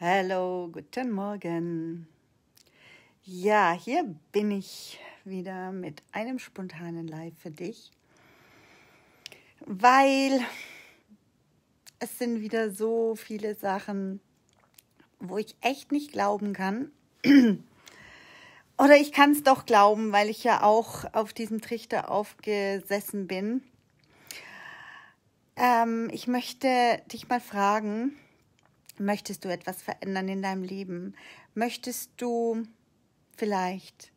Hallo, guten Morgen. Ja, hier bin ich wieder mit einem spontanen Live für dich, weil es sind wieder so viele Sachen, wo ich echt nicht glauben kann. Oder ich kann es doch glauben, weil ich ja auch auf diesem Trichter aufgesessen bin. Ähm, ich möchte dich mal fragen, Möchtest du etwas verändern in deinem Leben? Möchtest du vielleicht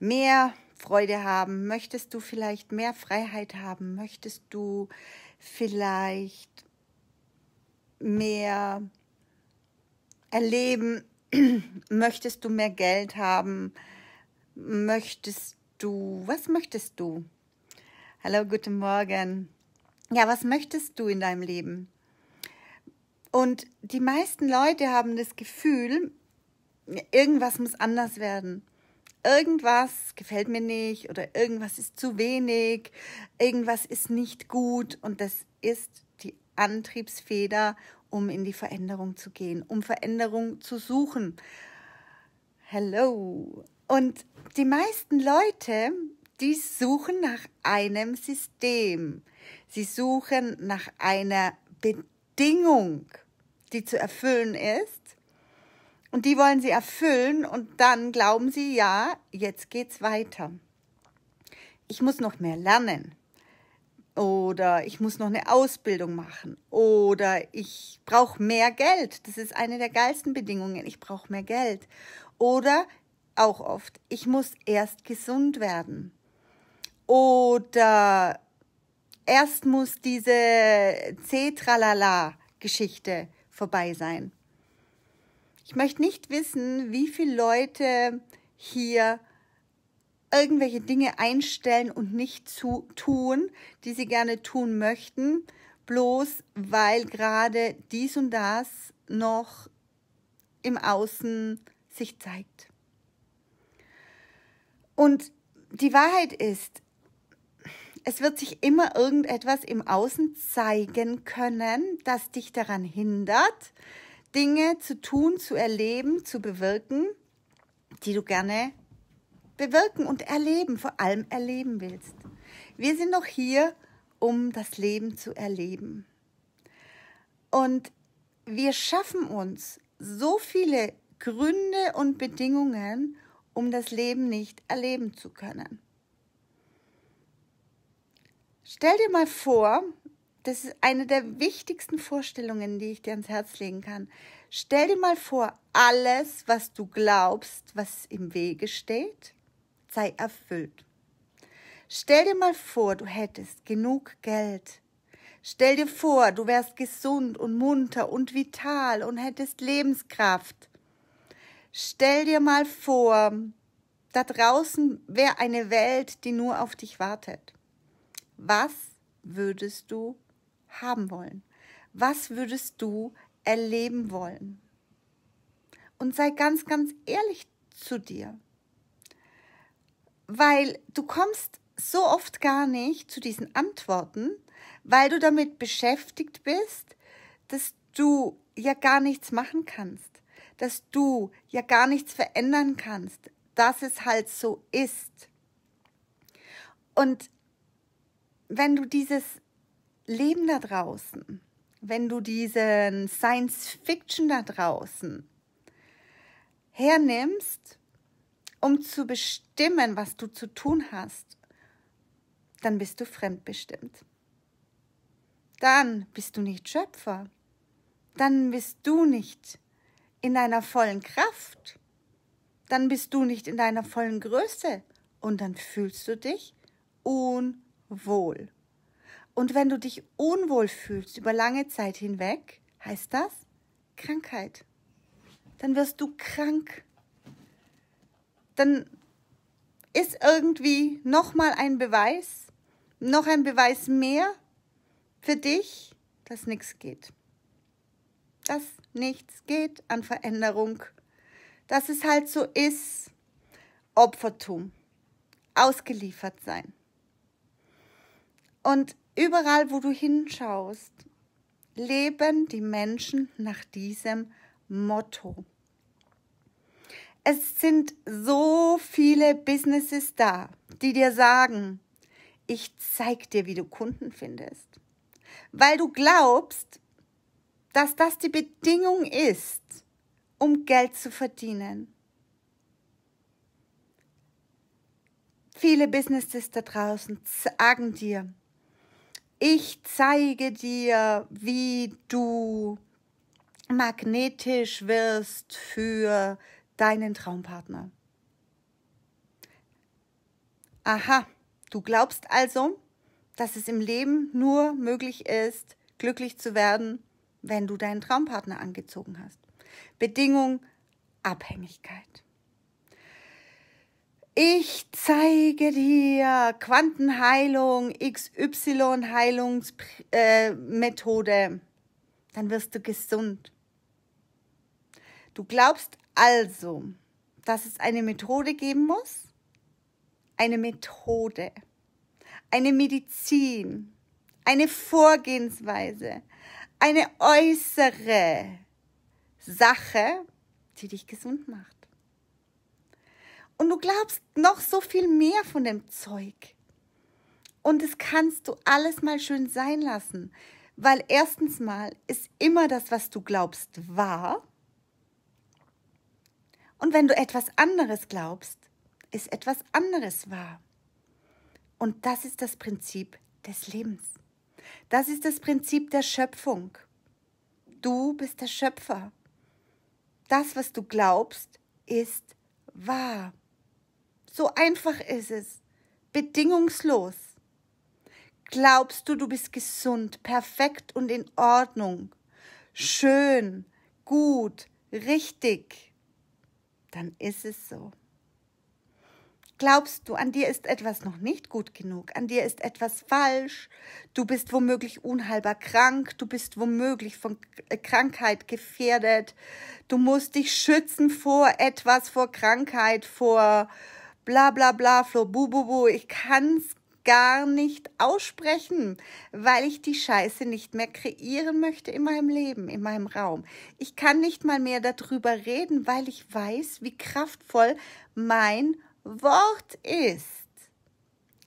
mehr Freude haben? Möchtest du vielleicht mehr Freiheit haben? Möchtest du vielleicht mehr erleben? möchtest du mehr Geld haben? Möchtest du, was möchtest du? Hallo, guten Morgen. Ja, was möchtest du in deinem Leben? Und die meisten Leute haben das Gefühl, irgendwas muss anders werden. Irgendwas gefällt mir nicht oder irgendwas ist zu wenig, irgendwas ist nicht gut und das ist die Antriebsfeder, um in die Veränderung zu gehen, um Veränderung zu suchen. Hello. Und die meisten Leute, die suchen nach einem System. Sie suchen nach einer Bedingung Bedingung, die zu erfüllen ist. Und die wollen sie erfüllen und dann glauben sie, ja, jetzt geht's weiter. Ich muss noch mehr lernen. Oder ich muss noch eine Ausbildung machen. Oder ich brauche mehr Geld. Das ist eine der geilsten Bedingungen. Ich brauche mehr Geld. Oder auch oft, ich muss erst gesund werden. Oder erst muss diese C-Tralala-Geschichte vorbei sein. Ich möchte nicht wissen, wie viele Leute hier irgendwelche Dinge einstellen und nicht zu tun, die sie gerne tun möchten, bloß weil gerade dies und das noch im Außen sich zeigt. Und die Wahrheit ist, es wird sich immer irgendetwas im Außen zeigen können, das dich daran hindert, Dinge zu tun, zu erleben, zu bewirken, die du gerne bewirken und erleben, vor allem erleben willst. Wir sind doch hier, um das Leben zu erleben. Und wir schaffen uns so viele Gründe und Bedingungen, um das Leben nicht erleben zu können. Stell dir mal vor, das ist eine der wichtigsten Vorstellungen, die ich dir ans Herz legen kann. Stell dir mal vor, alles, was du glaubst, was im Wege steht, sei erfüllt. Stell dir mal vor, du hättest genug Geld. Stell dir vor, du wärst gesund und munter und vital und hättest Lebenskraft. Stell dir mal vor, da draußen wäre eine Welt, die nur auf dich wartet was würdest du haben wollen? Was würdest du erleben wollen? Und sei ganz, ganz ehrlich zu dir. Weil du kommst so oft gar nicht zu diesen Antworten, weil du damit beschäftigt bist, dass du ja gar nichts machen kannst, dass du ja gar nichts verändern kannst, dass es halt so ist. Und wenn du dieses Leben da draußen, wenn du diesen Science Fiction da draußen hernimmst, um zu bestimmen, was du zu tun hast, dann bist du fremdbestimmt. Dann bist du nicht Schöpfer. Dann bist du nicht in deiner vollen Kraft. Dann bist du nicht in deiner vollen Größe. Und dann fühlst du dich un wohl. Und wenn du dich unwohl fühlst über lange Zeit hinweg, heißt das Krankheit. Dann wirst du krank. Dann ist irgendwie nochmal ein Beweis, noch ein Beweis mehr für dich, dass nichts geht. Dass nichts geht an Veränderung. Dass es halt so ist. Opfertum. Ausgeliefert sein. Und überall, wo du hinschaust, leben die Menschen nach diesem Motto. Es sind so viele Businesses da, die dir sagen, ich zeig dir, wie du Kunden findest. Weil du glaubst, dass das die Bedingung ist, um Geld zu verdienen. Viele Businesses da draußen sagen dir, ich zeige dir, wie du magnetisch wirst für deinen Traumpartner. Aha, du glaubst also, dass es im Leben nur möglich ist, glücklich zu werden, wenn du deinen Traumpartner angezogen hast. Bedingung Abhängigkeit. Ich zeige dir Quantenheilung, XY-Heilungsmethode. Dann wirst du gesund. Du glaubst also, dass es eine Methode geben muss? Eine Methode, eine Medizin, eine Vorgehensweise, eine äußere Sache, die dich gesund macht. Und du glaubst noch so viel mehr von dem Zeug. Und das kannst du alles mal schön sein lassen. Weil erstens mal ist immer das, was du glaubst, wahr. Und wenn du etwas anderes glaubst, ist etwas anderes wahr. Und das ist das Prinzip des Lebens. Das ist das Prinzip der Schöpfung. Du bist der Schöpfer. Das, was du glaubst, ist wahr. So einfach ist es. Bedingungslos. Glaubst du, du bist gesund, perfekt und in Ordnung, schön, gut, richtig? Dann ist es so. Glaubst du, an dir ist etwas noch nicht gut genug, an dir ist etwas falsch, du bist womöglich unheilbar krank, du bist womöglich von äh, Krankheit gefährdet, du musst dich schützen vor etwas, vor Krankheit, vor bla bla bla, Flo, bu bu bu, ich kann's gar nicht aussprechen, weil ich die Scheiße nicht mehr kreieren möchte in meinem Leben, in meinem Raum. Ich kann nicht mal mehr darüber reden, weil ich weiß, wie kraftvoll mein Wort ist.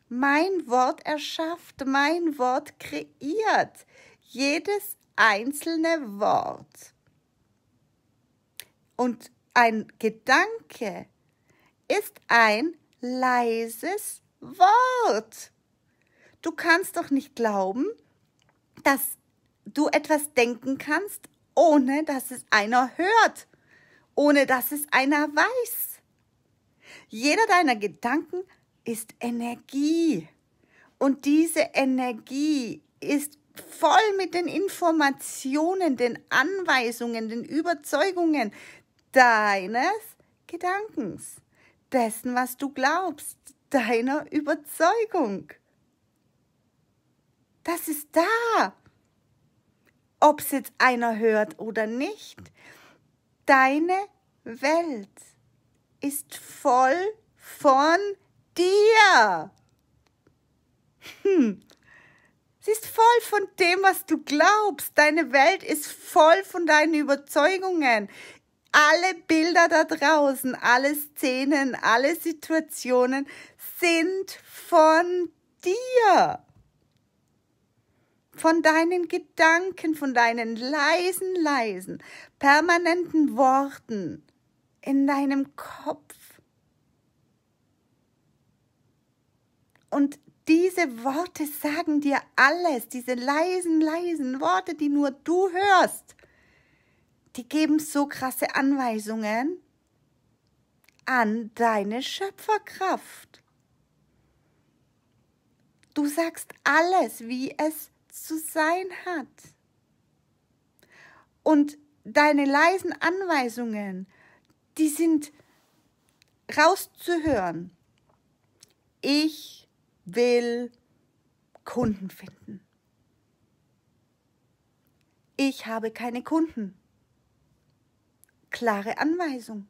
Mein Wort erschafft, mein Wort kreiert. Jedes einzelne Wort. Und ein Gedanke ist ein leises Wort. Du kannst doch nicht glauben, dass du etwas denken kannst, ohne dass es einer hört, ohne dass es einer weiß. Jeder deiner Gedanken ist Energie. Und diese Energie ist voll mit den Informationen, den Anweisungen, den Überzeugungen deines Gedankens dessen, was du glaubst, deiner Überzeugung. Das ist da. Ob es jetzt einer hört oder nicht, deine Welt ist voll von dir. Hm. Sie ist voll von dem, was du glaubst. Deine Welt ist voll von deinen Überzeugungen alle Bilder da draußen, alle Szenen, alle Situationen sind von dir. Von deinen Gedanken, von deinen leisen, leisen, permanenten Worten in deinem Kopf. Und diese Worte sagen dir alles, diese leisen, leisen Worte, die nur du hörst die geben so krasse Anweisungen an deine Schöpferkraft. Du sagst alles, wie es zu sein hat. Und deine leisen Anweisungen, die sind rauszuhören. Ich will Kunden finden. Ich habe keine Kunden klare Anweisung.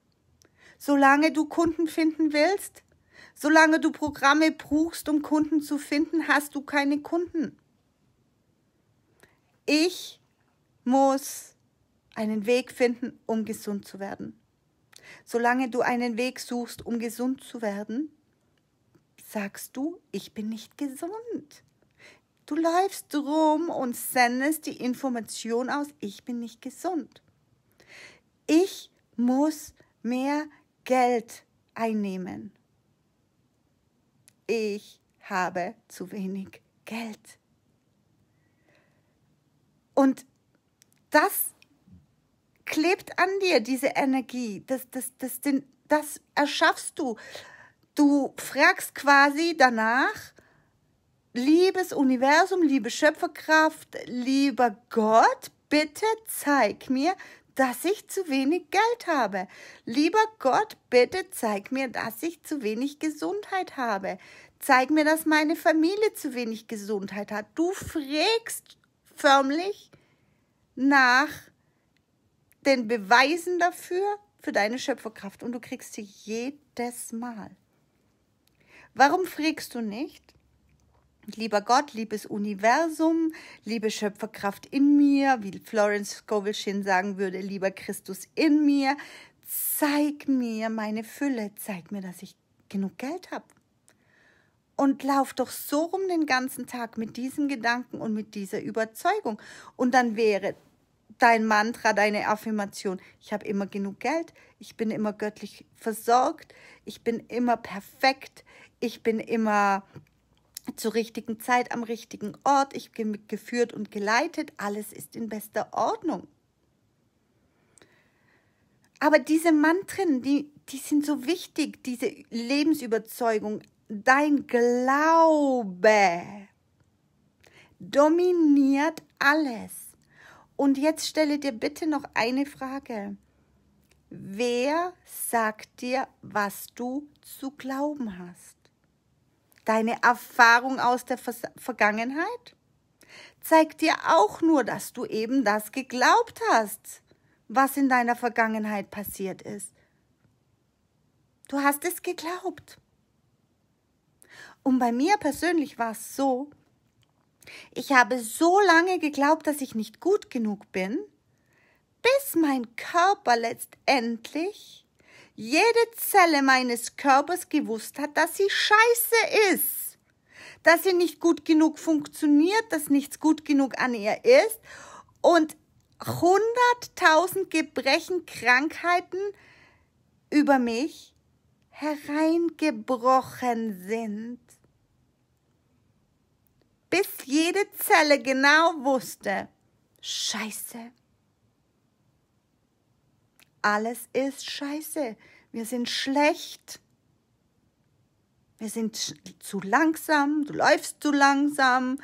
Solange du Kunden finden willst, solange du Programme brauchst, um Kunden zu finden, hast du keine Kunden. Ich muss einen Weg finden, um gesund zu werden. Solange du einen Weg suchst, um gesund zu werden, sagst du, ich bin nicht gesund. Du läufst rum und sendest die Information aus, ich bin nicht gesund ich muss mehr Geld einnehmen. Ich habe zu wenig Geld. Und das klebt an dir, diese Energie. Das, das, das, den, das erschaffst du. Du fragst quasi danach, liebes Universum, liebe Schöpferkraft, lieber Gott, bitte zeig mir, dass ich zu wenig Geld habe. Lieber Gott, bitte zeig mir, dass ich zu wenig Gesundheit habe. Zeig mir, dass meine Familie zu wenig Gesundheit hat. Du frägst förmlich nach den Beweisen dafür, für deine Schöpferkraft. Und du kriegst sie jedes Mal. Warum frägst du nicht? Lieber Gott, liebes Universum, liebe Schöpferkraft in mir, wie Florence Scovelchin sagen würde, lieber Christus in mir, zeig mir meine Fülle, zeig mir, dass ich genug Geld habe. Und lauf doch so rum den ganzen Tag mit diesem Gedanken und mit dieser Überzeugung. Und dann wäre dein Mantra, deine Affirmation, ich habe immer genug Geld, ich bin immer göttlich versorgt, ich bin immer perfekt, ich bin immer zur richtigen Zeit am richtigen Ort. Ich bin geführt und geleitet. Alles ist in bester Ordnung. Aber diese Mantren, die, die sind so wichtig, diese Lebensüberzeugung, dein Glaube dominiert alles. Und jetzt stelle dir bitte noch eine Frage. Wer sagt dir, was du zu glauben hast? Deine Erfahrung aus der Vers Vergangenheit zeigt dir auch nur, dass du eben das geglaubt hast, was in deiner Vergangenheit passiert ist. Du hast es geglaubt. Und bei mir persönlich war es so, ich habe so lange geglaubt, dass ich nicht gut genug bin, bis mein Körper letztendlich jede Zelle meines Körpers gewusst hat, dass sie scheiße ist, dass sie nicht gut genug funktioniert, dass nichts gut genug an ihr ist und hunderttausend Gebrechen, Krankheiten über mich hereingebrochen sind. Bis jede Zelle genau wusste, scheiße alles ist scheiße. Wir sind schlecht. Wir sind zu langsam, du läufst zu langsam,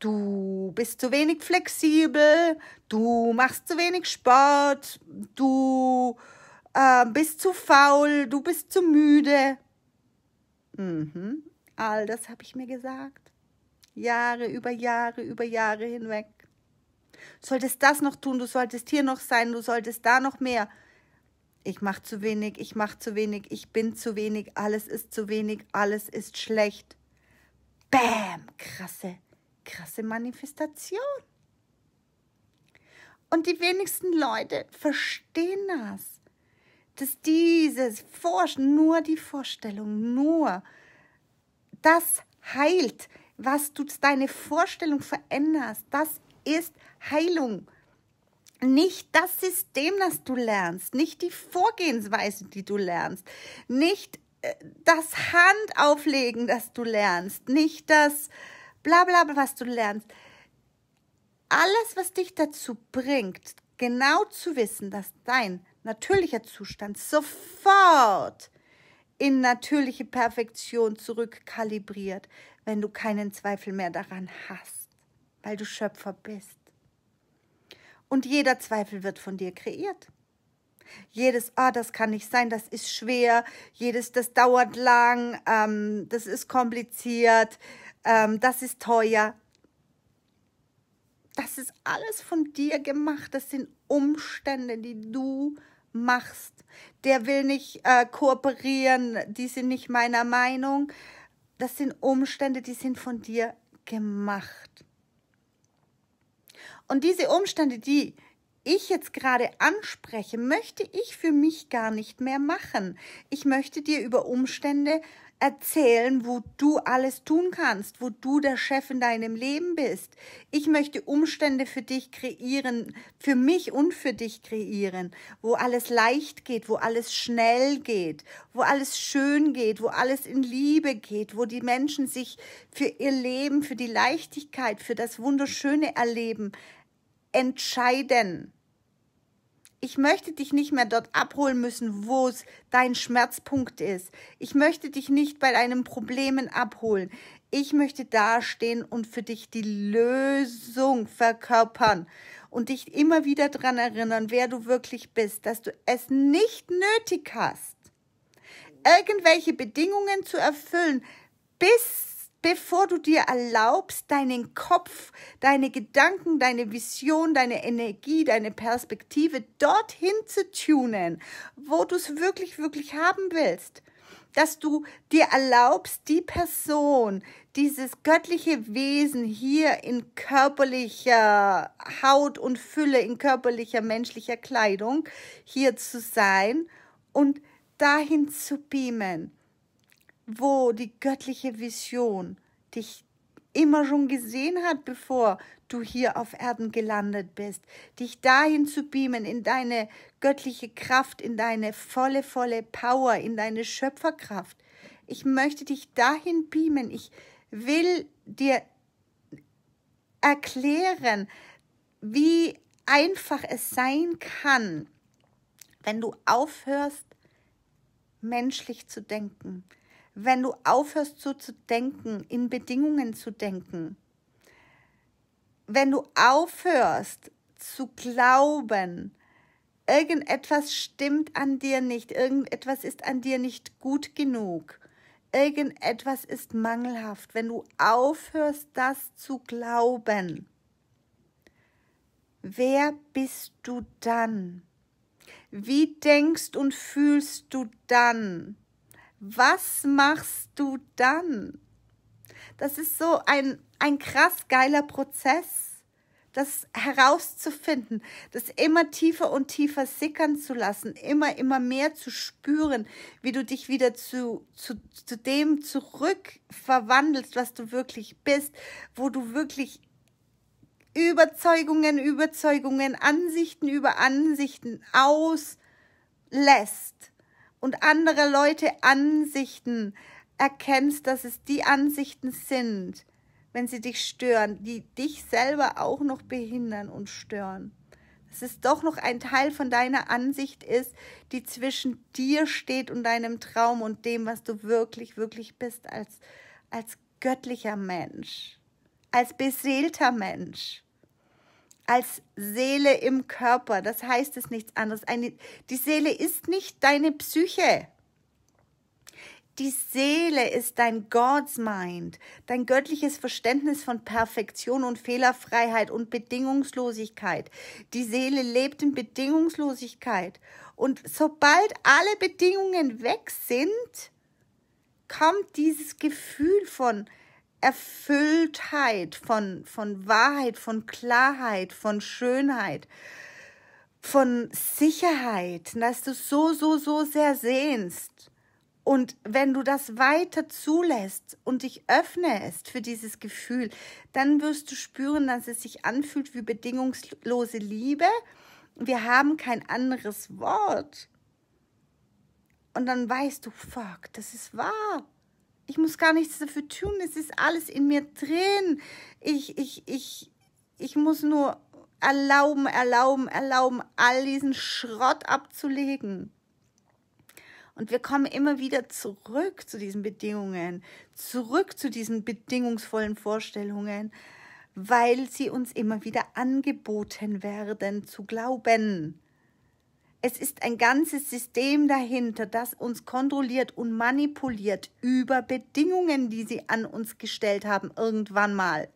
du bist zu wenig flexibel, du machst zu wenig Sport, du äh, bist zu faul, du bist zu müde. Mhm. All das habe ich mir gesagt. Jahre über Jahre über Jahre hinweg. Du solltest das noch tun, du solltest hier noch sein, du solltest da noch mehr ich mache zu wenig, ich mache zu wenig, ich bin zu wenig, alles ist zu wenig, alles ist schlecht. Bäm, krasse, krasse Manifestation. Und die wenigsten Leute verstehen das, dass dieses Forschen, nur die Vorstellung, nur das heilt, was du deine Vorstellung veränderst, das ist Heilung nicht das System, das du lernst, nicht die Vorgehensweise, die du lernst, nicht äh, das Handauflegen, das du lernst, nicht das Blablabla, was du lernst. Alles, was dich dazu bringt, genau zu wissen, dass dein natürlicher Zustand sofort in natürliche Perfektion zurückkalibriert, wenn du keinen Zweifel mehr daran hast, weil du Schöpfer bist. Und jeder Zweifel wird von dir kreiert. Jedes, ah, das kann nicht sein, das ist schwer, jedes, das dauert lang, ähm, das ist kompliziert, ähm, das ist teuer. Das ist alles von dir gemacht, das sind Umstände, die du machst. Der will nicht äh, kooperieren, die sind nicht meiner Meinung. Das sind Umstände, die sind von dir gemacht. Und diese Umstände, die ich jetzt gerade anspreche, möchte ich für mich gar nicht mehr machen. Ich möchte dir über Umstände erzählen, wo du alles tun kannst, wo du der Chef in deinem Leben bist. Ich möchte Umstände für dich kreieren, für mich und für dich kreieren, wo alles leicht geht, wo alles schnell geht, wo alles schön geht, wo alles in Liebe geht, wo die Menschen sich für ihr Leben, für die Leichtigkeit, für das wunderschöne Erleben entscheiden. Ich möchte dich nicht mehr dort abholen müssen, wo es dein Schmerzpunkt ist. Ich möchte dich nicht bei deinen Problemen abholen. Ich möchte dastehen und für dich die Lösung verkörpern und dich immer wieder daran erinnern, wer du wirklich bist, dass du es nicht nötig hast, irgendwelche Bedingungen zu erfüllen, bis bevor du dir erlaubst, deinen Kopf, deine Gedanken, deine Vision, deine Energie, deine Perspektive dorthin zu tunen, wo du es wirklich, wirklich haben willst. Dass du dir erlaubst, die Person, dieses göttliche Wesen hier in körperlicher Haut und Fülle, in körperlicher menschlicher Kleidung hier zu sein und dahin zu beamen wo die göttliche Vision dich immer schon gesehen hat, bevor du hier auf Erden gelandet bist, dich dahin zu beamen, in deine göttliche Kraft, in deine volle, volle Power, in deine Schöpferkraft. Ich möchte dich dahin beamen. Ich will dir erklären, wie einfach es sein kann, wenn du aufhörst, menschlich zu denken, wenn du aufhörst so zu denken, in Bedingungen zu denken, wenn du aufhörst zu glauben, irgendetwas stimmt an dir nicht, irgendetwas ist an dir nicht gut genug, irgendetwas ist mangelhaft, wenn du aufhörst das zu glauben, wer bist du dann? Wie denkst und fühlst du dann? was machst du dann? Das ist so ein, ein krass geiler Prozess, das herauszufinden, das immer tiefer und tiefer sickern zu lassen, immer, immer mehr zu spüren, wie du dich wieder zu, zu, zu dem zurück verwandelst, was du wirklich bist, wo du wirklich Überzeugungen, Überzeugungen, Ansichten über Ansichten auslässt und andere Leute Ansichten erkennst, dass es die Ansichten sind, wenn sie dich stören, die dich selber auch noch behindern und stören. Dass es doch noch ein Teil von deiner Ansicht ist, die zwischen dir steht und deinem Traum und dem, was du wirklich, wirklich bist als, als göttlicher Mensch, als beseelter Mensch als Seele im Körper. Das heißt es nichts anderes. Eine, die Seele ist nicht deine Psyche. Die Seele ist dein God's Mind, dein göttliches Verständnis von Perfektion und Fehlerfreiheit und Bedingungslosigkeit. Die Seele lebt in Bedingungslosigkeit. Und sobald alle Bedingungen weg sind, kommt dieses Gefühl von Erfülltheit, von, von Wahrheit, von Klarheit, von Schönheit, von Sicherheit, dass du so, so, so sehr sehnst. Und wenn du das weiter zulässt und dich öffnest für dieses Gefühl, dann wirst du spüren, dass es sich anfühlt wie bedingungslose Liebe. Wir haben kein anderes Wort. Und dann weißt du, fuck, das ist wahr. Ich muss gar nichts dafür tun. Es ist alles in mir drin. Ich, ich, ich, ich muss nur erlauben, erlauben, erlauben, all diesen Schrott abzulegen. Und wir kommen immer wieder zurück zu diesen Bedingungen, zurück zu diesen bedingungsvollen Vorstellungen, weil sie uns immer wieder angeboten werden zu glauben. Es ist ein ganzes System dahinter, das uns kontrolliert und manipuliert über Bedingungen, die sie an uns gestellt haben, irgendwann mal.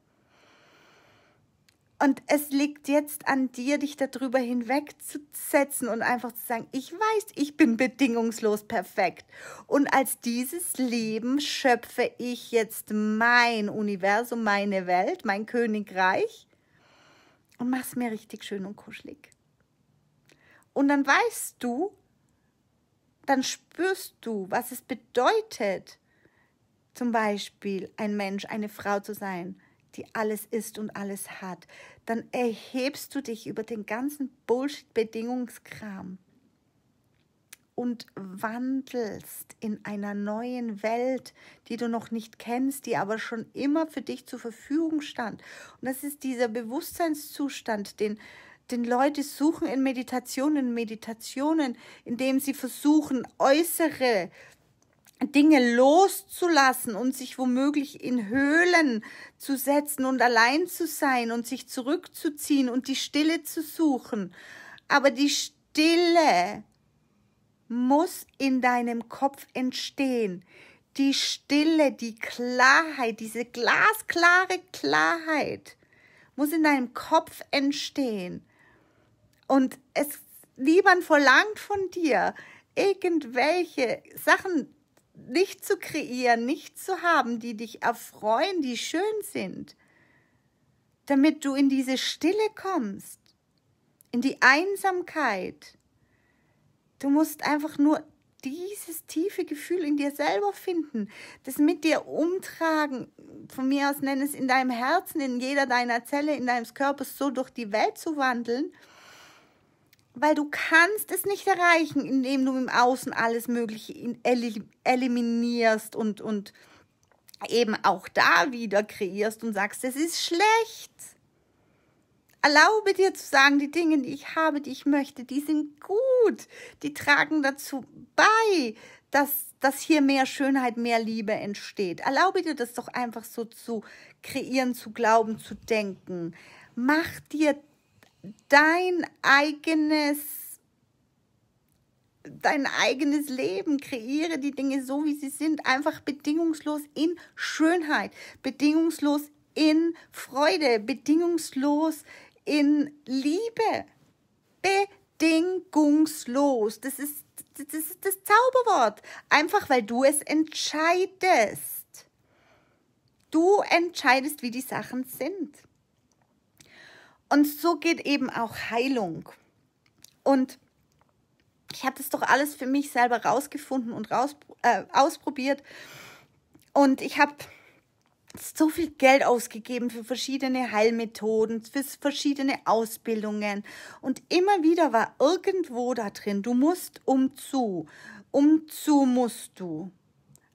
Und es liegt jetzt an dir, dich darüber hinwegzusetzen und einfach zu sagen, ich weiß, ich bin bedingungslos perfekt. Und als dieses Leben schöpfe ich jetzt mein Universum, meine Welt, mein Königreich und mach's mir richtig schön und kuschelig. Und dann weißt du, dann spürst du, was es bedeutet, zum Beispiel ein Mensch, eine Frau zu sein, die alles ist und alles hat. Dann erhebst du dich über den ganzen Bullshit-Bedingungskram und wandelst in einer neuen Welt, die du noch nicht kennst, die aber schon immer für dich zur Verfügung stand. Und das ist dieser Bewusstseinszustand, den denn Leute suchen in Meditationen Meditationen, indem sie versuchen, äußere Dinge loszulassen und sich womöglich in Höhlen zu setzen und allein zu sein und sich zurückzuziehen und die Stille zu suchen. Aber die Stille muss in deinem Kopf entstehen. Die Stille, die Klarheit, diese glasklare Klarheit muss in deinem Kopf entstehen. Und es, niemand verlangt von dir, irgendwelche Sachen nicht zu kreieren, nicht zu haben, die dich erfreuen, die schön sind, damit du in diese Stille kommst, in die Einsamkeit. Du musst einfach nur dieses tiefe Gefühl in dir selber finden, das mit dir umtragen, von mir aus nenne es in deinem Herzen, in jeder deiner Zelle, in deinem Körper so durch die Welt zu wandeln, weil du kannst es nicht erreichen, indem du im Außen alles Mögliche eliminierst und, und eben auch da wieder kreierst und sagst, es ist schlecht. Erlaube dir zu sagen, die Dinge, die ich habe, die ich möchte, die sind gut. Die tragen dazu bei, dass, dass hier mehr Schönheit, mehr Liebe entsteht. Erlaube dir das doch einfach so zu kreieren, zu glauben, zu denken. Mach dir dein eigenes, dein eigenes Leben. Kreiere die Dinge so, wie sie sind. Einfach bedingungslos in Schönheit, bedingungslos in Freude, bedingungslos in Liebe. Bedingungslos. Das ist das, ist das Zauberwort. Einfach weil du es entscheidest. Du entscheidest, wie die Sachen sind. Und so geht eben auch Heilung. Und ich habe das doch alles für mich selber rausgefunden und raus, äh, ausprobiert. Und ich habe so viel Geld ausgegeben für verschiedene Heilmethoden, für verschiedene Ausbildungen. Und immer wieder war irgendwo da drin, du musst umzu, umzu musst du.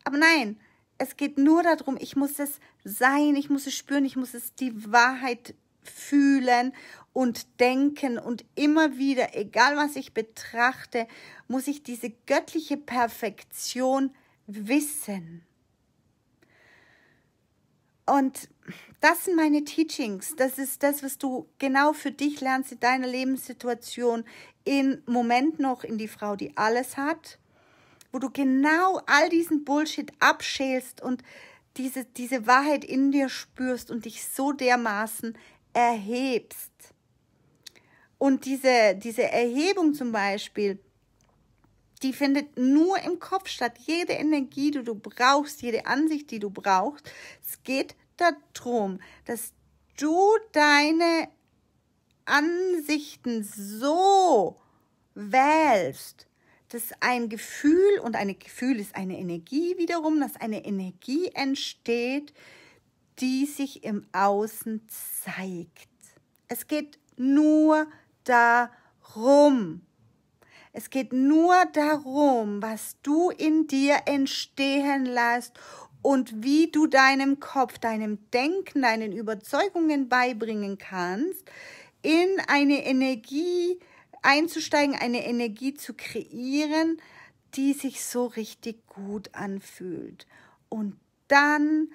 Aber nein, es geht nur darum, ich muss es sein, ich muss es spüren, ich muss es die Wahrheit fühlen und denken und immer wieder, egal was ich betrachte, muss ich diese göttliche Perfektion wissen. Und das sind meine Teachings. Das ist das, was du genau für dich lernst in deiner Lebenssituation. Im Moment noch in die Frau, die alles hat, wo du genau all diesen Bullshit abschälst und diese, diese Wahrheit in dir spürst und dich so dermaßen erhebst. Und diese, diese Erhebung zum Beispiel, die findet nur im Kopf statt. Jede Energie, die du brauchst, jede Ansicht, die du brauchst, es geht darum, dass du deine Ansichten so wählst, dass ein Gefühl, und ein Gefühl ist eine Energie wiederum, dass eine Energie entsteht, die sich im Außen zeigt. Es geht nur darum. Es geht nur darum, was du in dir entstehen lässt und wie du deinem Kopf, deinem Denken, deinen Überzeugungen beibringen kannst, in eine Energie einzusteigen, eine Energie zu kreieren, die sich so richtig gut anfühlt. Und dann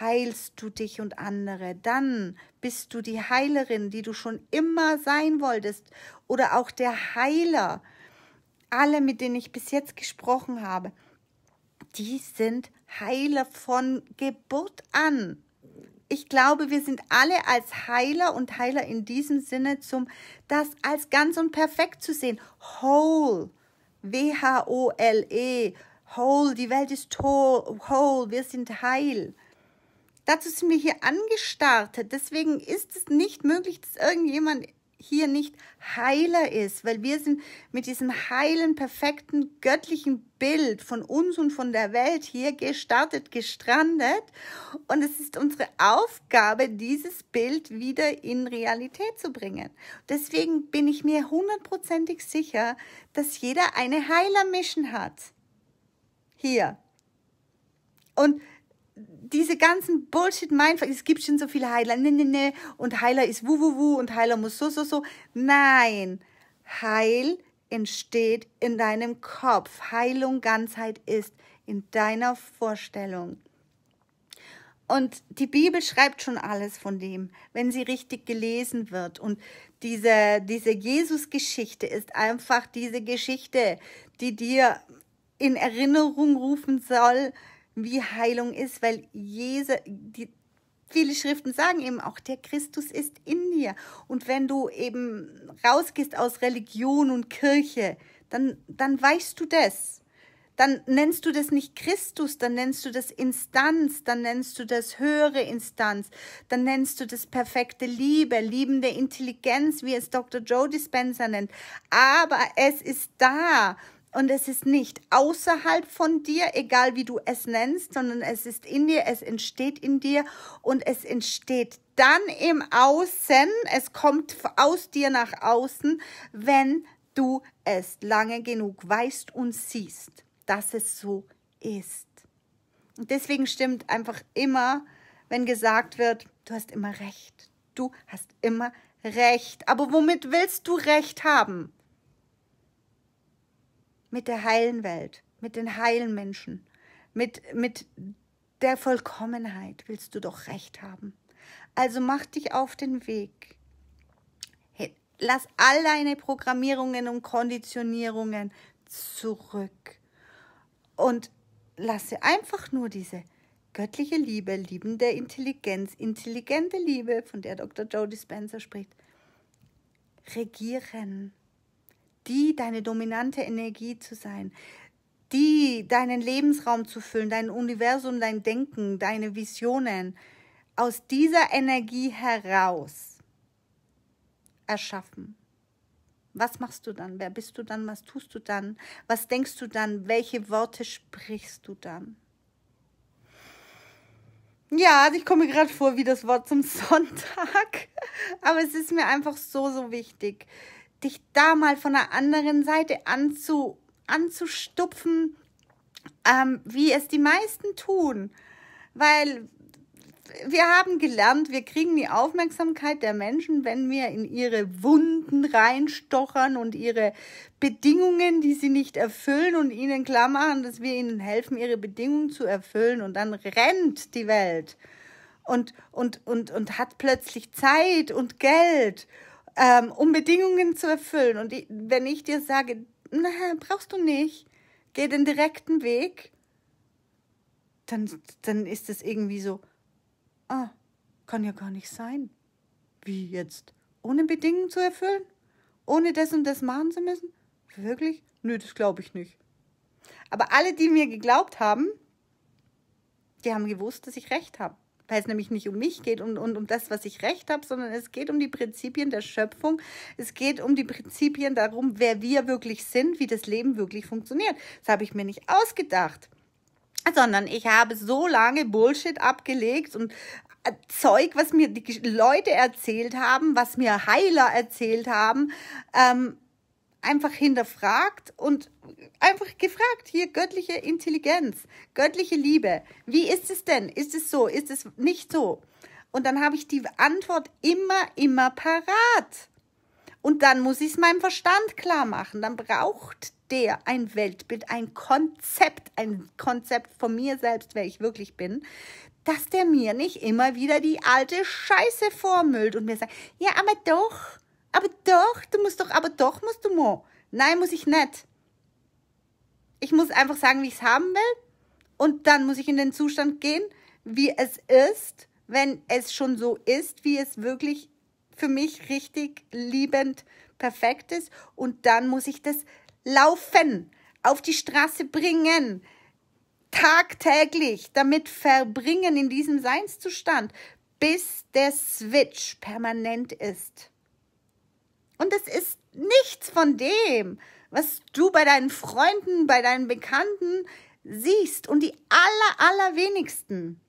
heilst du dich und andere, dann bist du die Heilerin, die du schon immer sein wolltest oder auch der Heiler. Alle, mit denen ich bis jetzt gesprochen habe, die sind Heiler von Geburt an. Ich glaube, wir sind alle als Heiler und Heiler in diesem Sinne, zum das als ganz und perfekt zu sehen. Whole, W-H-O-L-E, whole, die Welt ist whole, wir sind heil. Dazu sind wir hier angestartet. Deswegen ist es nicht möglich, dass irgendjemand hier nicht Heiler ist, weil wir sind mit diesem heilen, perfekten, göttlichen Bild von uns und von der Welt hier gestartet, gestrandet. Und es ist unsere Aufgabe, dieses Bild wieder in Realität zu bringen. Deswegen bin ich mir hundertprozentig sicher, dass jeder eine Heiler-Mission hat. Hier. Und diese ganzen Bullshit Mindfuck, es gibt schon so viele Heiler, ne, ne, ne, und Heiler ist wu, wu, wu, und Heiler muss so, so, so. Nein, Heil entsteht in deinem Kopf. Heilung, Ganzheit ist in deiner Vorstellung. Und die Bibel schreibt schon alles von dem, wenn sie richtig gelesen wird. Und diese, diese Jesus-Geschichte ist einfach diese Geschichte, die dir in Erinnerung rufen soll, wie Heilung ist, weil Jesu, die, viele Schriften sagen eben auch, der Christus ist in dir. Und wenn du eben rausgehst aus Religion und Kirche, dann, dann weißt du das. Dann nennst du das nicht Christus, dann nennst du das Instanz, dann nennst du das höhere Instanz, dann nennst du das perfekte Liebe, liebende Intelligenz, wie es Dr. Joe Dispenser nennt. Aber es ist da und es ist nicht außerhalb von dir, egal wie du es nennst, sondern es ist in dir, es entsteht in dir und es entsteht dann im Außen, es kommt aus dir nach außen, wenn du es lange genug weißt und siehst, dass es so ist. Und deswegen stimmt einfach immer, wenn gesagt wird, du hast immer recht, du hast immer recht. Aber womit willst du recht haben? mit der heilen Welt, mit den heilen Menschen, mit, mit der Vollkommenheit willst du doch recht haben. Also mach dich auf den Weg. Lass all deine Programmierungen und Konditionierungen zurück und lasse einfach nur diese göttliche Liebe, liebende Intelligenz, intelligente Liebe, von der Dr. Joe Dispenza spricht, regieren die deine dominante Energie zu sein, die deinen Lebensraum zu füllen, dein Universum, dein Denken, deine Visionen. Aus dieser Energie heraus erschaffen. Was machst du dann? Wer bist du dann? Was tust du dann? Was denkst du dann? Welche Worte sprichst du dann? Ja, also ich komme gerade vor wie das Wort zum Sonntag, aber es ist mir einfach so, so wichtig dich da mal von der anderen Seite anzu, anzustupfen, ähm, wie es die meisten tun. Weil wir haben gelernt, wir kriegen die Aufmerksamkeit der Menschen, wenn wir in ihre Wunden reinstochern und ihre Bedingungen, die sie nicht erfüllen und ihnen klar machen, dass wir ihnen helfen, ihre Bedingungen zu erfüllen und dann rennt die Welt und, und, und, und hat plötzlich Zeit und Geld ähm, um Bedingungen zu erfüllen. Und ich, wenn ich dir sage, na, brauchst du nicht, geh den direkten Weg, dann, dann ist es irgendwie so, ah, kann ja gar nicht sein. Wie jetzt? Ohne Bedingungen zu erfüllen? Ohne das und das machen zu müssen? Wirklich? Nö, das glaube ich nicht. Aber alle, die mir geglaubt haben, die haben gewusst, dass ich recht habe weil es nämlich nicht um mich geht und, und um das, was ich recht habe, sondern es geht um die Prinzipien der Schöpfung. Es geht um die Prinzipien darum, wer wir wirklich sind, wie das Leben wirklich funktioniert. Das habe ich mir nicht ausgedacht sondern ich habe so lange Bullshit abgelegt und äh, Zeug, was mir die Leute erzählt haben, was mir Heiler erzählt haben, ähm, einfach hinterfragt und einfach gefragt, hier göttliche Intelligenz, göttliche Liebe, wie ist es denn? Ist es so? Ist es nicht so? Und dann habe ich die Antwort immer, immer parat. Und dann muss ich es meinem Verstand klar machen. Dann braucht der ein Weltbild, ein Konzept, ein Konzept von mir selbst, wer ich wirklich bin, dass der mir nicht immer wieder die alte Scheiße vormüllt und mir sagt, ja, aber doch, aber doch, du musst doch, aber doch musst du mal. Nein, muss ich nicht. Ich muss einfach sagen, wie ich es haben will. Und dann muss ich in den Zustand gehen, wie es ist, wenn es schon so ist, wie es wirklich für mich richtig liebend perfekt ist. Und dann muss ich das laufen, auf die Straße bringen, tagtäglich damit verbringen, in diesem Seinszustand, bis der Switch permanent ist. Und es ist nichts von dem, was du bei deinen Freunden, bei deinen Bekannten siehst. Und die aller, allerwenigsten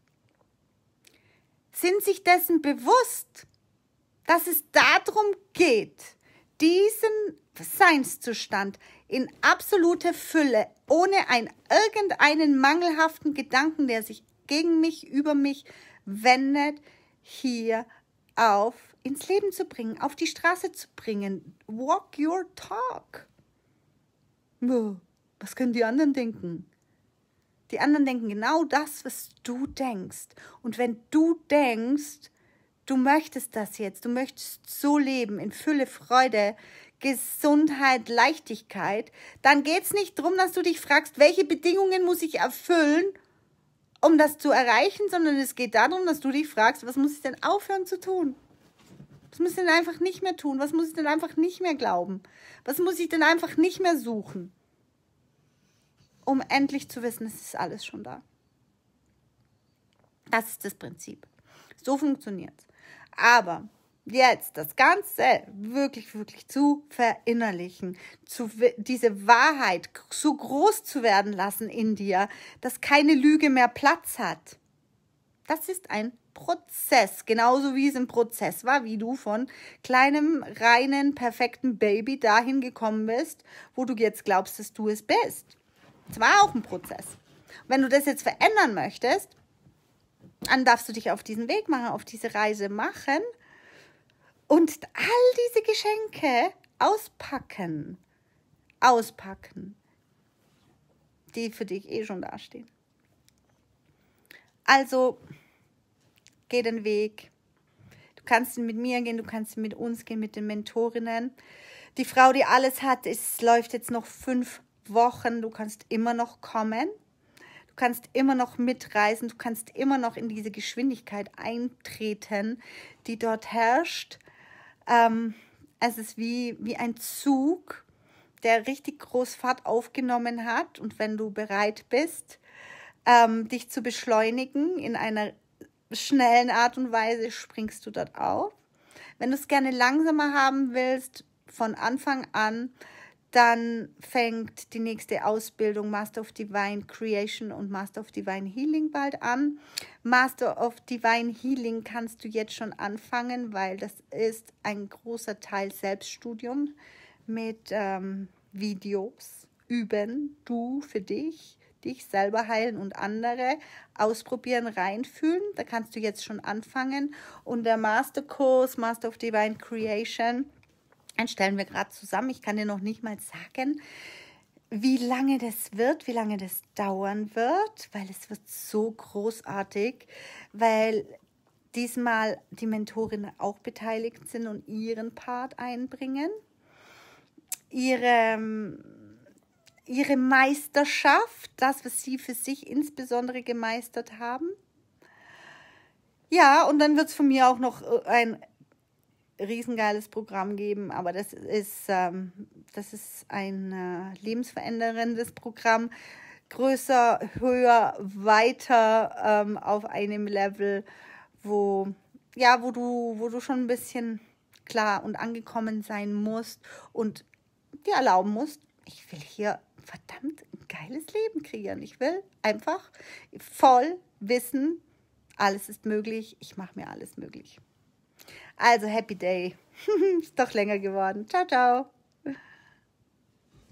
sind sich dessen bewusst, dass es darum geht, diesen Seinszustand in absolute Fülle, ohne ein, irgendeinen mangelhaften Gedanken, der sich gegen mich, über mich wendet, hier auf ins Leben zu bringen, auf die Straße zu bringen. Walk your talk. Was können die anderen denken? Die anderen denken genau das, was du denkst. Und wenn du denkst, du möchtest das jetzt, du möchtest so leben, in Fülle, Freude, Gesundheit, Leichtigkeit, dann geht es nicht darum, dass du dich fragst, welche Bedingungen muss ich erfüllen, um das zu erreichen, sondern es geht darum, dass du dich fragst, was muss ich denn aufhören zu tun? Was muss ich denn einfach nicht mehr tun? Was muss ich denn einfach nicht mehr glauben? Was muss ich denn einfach nicht mehr suchen? Um endlich zu wissen, es ist alles schon da. Das ist das Prinzip. So funktioniert es. Aber jetzt das Ganze wirklich, wirklich zu verinnerlichen, zu, diese Wahrheit so groß zu werden lassen in dir, dass keine Lüge mehr Platz hat. Das ist ein Prozess, genauso wie es ein Prozess war, wie du von kleinem, reinen, perfekten Baby dahin gekommen bist, wo du jetzt glaubst, dass du es bist. Es war auch ein Prozess. Wenn du das jetzt verändern möchtest, dann darfst du dich auf diesen Weg machen, auf diese Reise machen und all diese Geschenke auspacken. Auspacken. Die für dich eh schon dastehen. Also, Geh den Weg. Du kannst ihn mit mir gehen, du kannst ihn mit uns gehen, mit den Mentorinnen. Die Frau, die alles hat, es läuft jetzt noch fünf Wochen. Du kannst immer noch kommen. Du kannst immer noch mitreisen. Du kannst immer noch in diese Geschwindigkeit eintreten, die dort herrscht. Ähm, es ist wie, wie ein Zug, der richtig groß Fahrt aufgenommen hat. Und wenn du bereit bist, ähm, dich zu beschleunigen in einer schnellen Art und Weise springst du dort auf. Wenn du es gerne langsamer haben willst, von Anfang an, dann fängt die nächste Ausbildung Master of Divine Creation und Master of Divine Healing bald an. Master of Divine Healing kannst du jetzt schon anfangen, weil das ist ein großer Teil Selbststudium mit ähm, Videos. Üben, du für dich dich selber heilen und andere ausprobieren, reinfühlen. Da kannst du jetzt schon anfangen. Und der Masterkurs Master of Divine Creation, den stellen wir gerade zusammen. Ich kann dir noch nicht mal sagen, wie lange das wird, wie lange das dauern wird, weil es wird so großartig, weil diesmal die Mentorinnen auch beteiligt sind und ihren Part einbringen. Ihre ähm, ihre Meisterschaft, das, was sie für sich insbesondere gemeistert haben. Ja, und dann wird es von mir auch noch äh, ein riesengeiles Programm geben, aber das ist, ähm, das ist ein äh, lebensveränderndes Programm. Größer, höher, weiter ähm, auf einem Level, wo, ja, wo, du, wo du schon ein bisschen klar und angekommen sein musst und dir erlauben musst, ich will hier verdammt ein geiles Leben kreieren. Ich will einfach voll wissen, alles ist möglich, ich mache mir alles möglich. Also, happy day. ist doch länger geworden. Ciao, ciao.